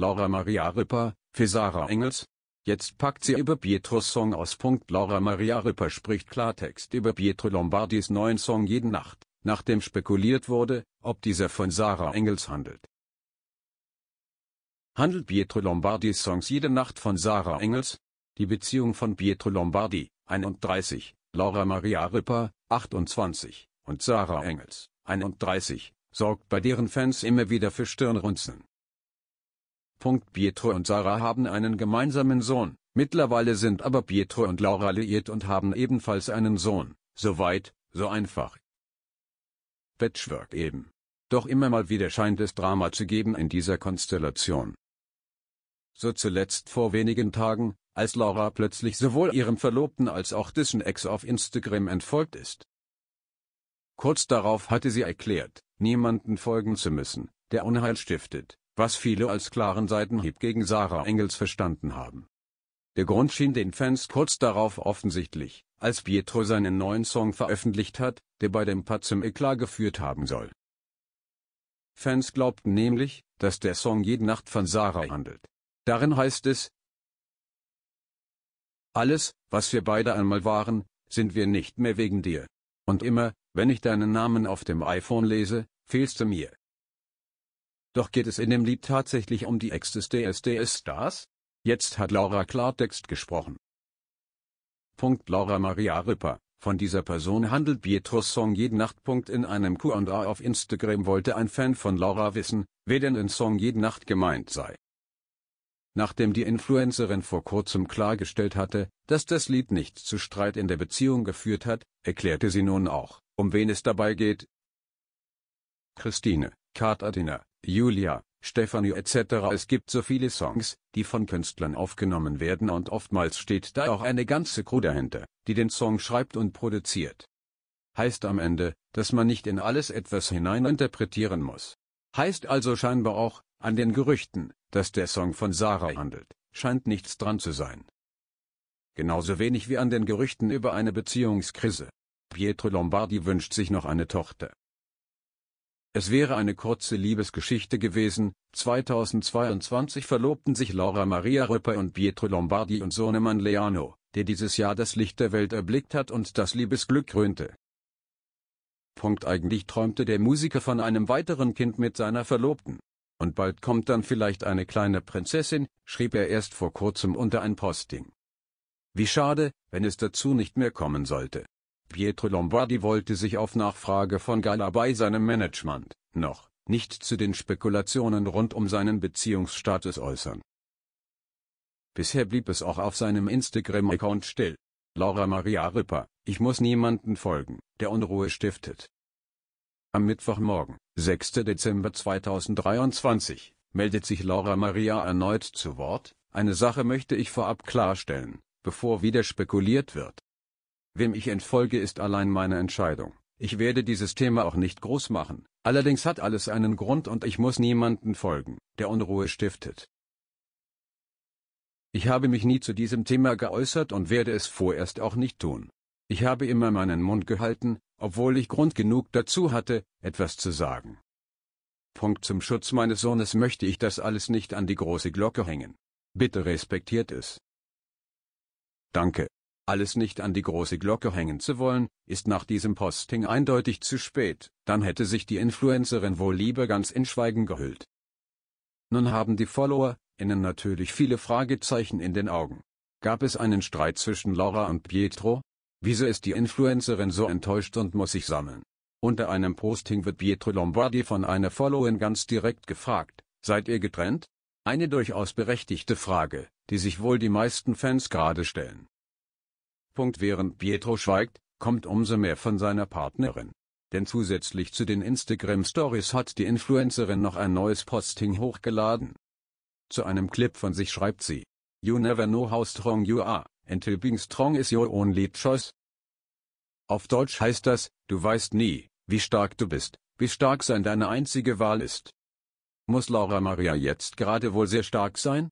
Laura Maria Ripper, für Sarah Engels. Jetzt packt sie über Pietros Song aus. Laura Maria Ripper spricht Klartext über Pietro Lombardis neuen Song Jede Nacht, nachdem spekuliert wurde, ob dieser von Sarah Engels handelt. Handelt Pietro Lombardis Songs Jede Nacht von Sarah Engels? Die Beziehung von Pietro Lombardi, 31, Laura Maria Ripper, 28, und Sarah Engels, 31, sorgt bei deren Fans immer wieder für Stirnrunzeln. Pietro und Sarah haben einen gemeinsamen Sohn, mittlerweile sind aber Pietro und Laura liiert und haben ebenfalls einen Sohn, so weit, so einfach. Patchwork eben. Doch immer mal wieder scheint es Drama zu geben in dieser Konstellation. So zuletzt vor wenigen Tagen, als Laura plötzlich sowohl ihrem Verlobten als auch dessen Ex auf Instagram entfolgt ist. Kurz darauf hatte sie erklärt, niemanden folgen zu müssen, der Unheil stiftet, was viele als klaren Seitenhieb gegen Sarah Engels verstanden haben. Der Grund schien den Fans kurz darauf offensichtlich, als Pietro seinen neuen Song veröffentlicht hat, der bei dem Paar zum Eklat geführt haben soll. Fans glaubten nämlich, dass der Song Jede Nacht von Sarah handelt. Darin heißt es, alles, was wir beide einmal waren, sind wir nicht mehr wegen dir. Und immer, wenn ich deinen Namen auf dem iPhone lese, fehlst du mir. Doch geht es in dem Lied tatsächlich um die Ex des DSDS-Stars? Jetzt hat Laura Klartext gesprochen. Punkt Laura Maria Ripper von dieser Person handelt Pietros Song Jede Nacht. Punkt in einem Q&A auf Instagram wollte ein Fan von Laura wissen, wer denn in Song Jede Nacht gemeint sei. Nachdem die Influencerin vor kurzem klargestellt hatte, dass das Lied nicht zu Streit in der Beziehung geführt hat, erklärte sie nun auch, um wen es dabei geht. Christine, Katadina, Julia, Stefanie etc. Es gibt so viele Songs, die von Künstlern aufgenommen werden und oftmals steht da auch eine ganze Crew dahinter, die den Song schreibt und produziert. Heißt am Ende, dass man nicht in alles etwas hineininterpretieren muss. Heißt also scheinbar auch, an den Gerüchten, dass der Song von Sarah handelt, scheint nichts dran zu sein. Genauso wenig wie an den Gerüchten über eine Beziehungskrise. Pietro Lombardi wünscht sich noch eine Tochter. Es wäre eine kurze Liebesgeschichte gewesen. 2022 verlobten sich Laura Maria Röpper und Pietro Lombardi und Sohnemann Leano, der dieses Jahr das Licht der Welt erblickt hat und das Liebesglück krönte. Punkt eigentlich träumte der Musiker von einem weiteren Kind mit seiner Verlobten. Und bald kommt dann vielleicht eine kleine Prinzessin, schrieb er erst vor kurzem unter ein Posting. Wie schade, wenn es dazu nicht mehr kommen sollte. Pietro Lombardi wollte sich auf Nachfrage von Gala bei seinem Management, noch, nicht zu den Spekulationen rund um seinen Beziehungsstatus äußern. Bisher blieb es auch auf seinem Instagram-Account still. Laura Maria Ripper, ich muss niemanden folgen, der Unruhe stiftet. Am Mittwochmorgen, 6. Dezember 2023, meldet sich Laura Maria erneut zu Wort, eine Sache möchte ich vorab klarstellen, bevor wieder spekuliert wird. Wem ich entfolge ist allein meine Entscheidung. Ich werde dieses Thema auch nicht groß machen. Allerdings hat alles einen Grund und ich muss niemanden folgen, der Unruhe stiftet. Ich habe mich nie zu diesem Thema geäußert und werde es vorerst auch nicht tun. Ich habe immer meinen Mund gehalten, obwohl ich Grund genug dazu hatte, etwas zu sagen. Punkt zum Schutz meines Sohnes möchte ich das alles nicht an die große Glocke hängen. Bitte respektiert es. Danke alles nicht an die große Glocke hängen zu wollen, ist nach diesem Posting eindeutig zu spät, dann hätte sich die Influencerin wohl lieber ganz in Schweigen gehüllt. Nun haben die Follower, innen natürlich viele Fragezeichen in den Augen. Gab es einen Streit zwischen Laura und Pietro? Wieso ist die Influencerin so enttäuscht und muss sich sammeln? Unter einem Posting wird Pietro Lombardi von einer Followerin ganz direkt gefragt, seid ihr getrennt? Eine durchaus berechtigte Frage, die sich wohl die meisten Fans gerade stellen. Punkt während Pietro schweigt, kommt umso mehr von seiner Partnerin. Denn zusätzlich zu den Instagram Stories hat die Influencerin noch ein neues Posting hochgeladen. Zu einem Clip von sich schreibt sie, You never know how strong you are, until being strong is your only choice. Auf Deutsch heißt das, du weißt nie, wie stark du bist, wie stark sein deine einzige Wahl ist. Muss Laura Maria jetzt gerade wohl sehr stark sein?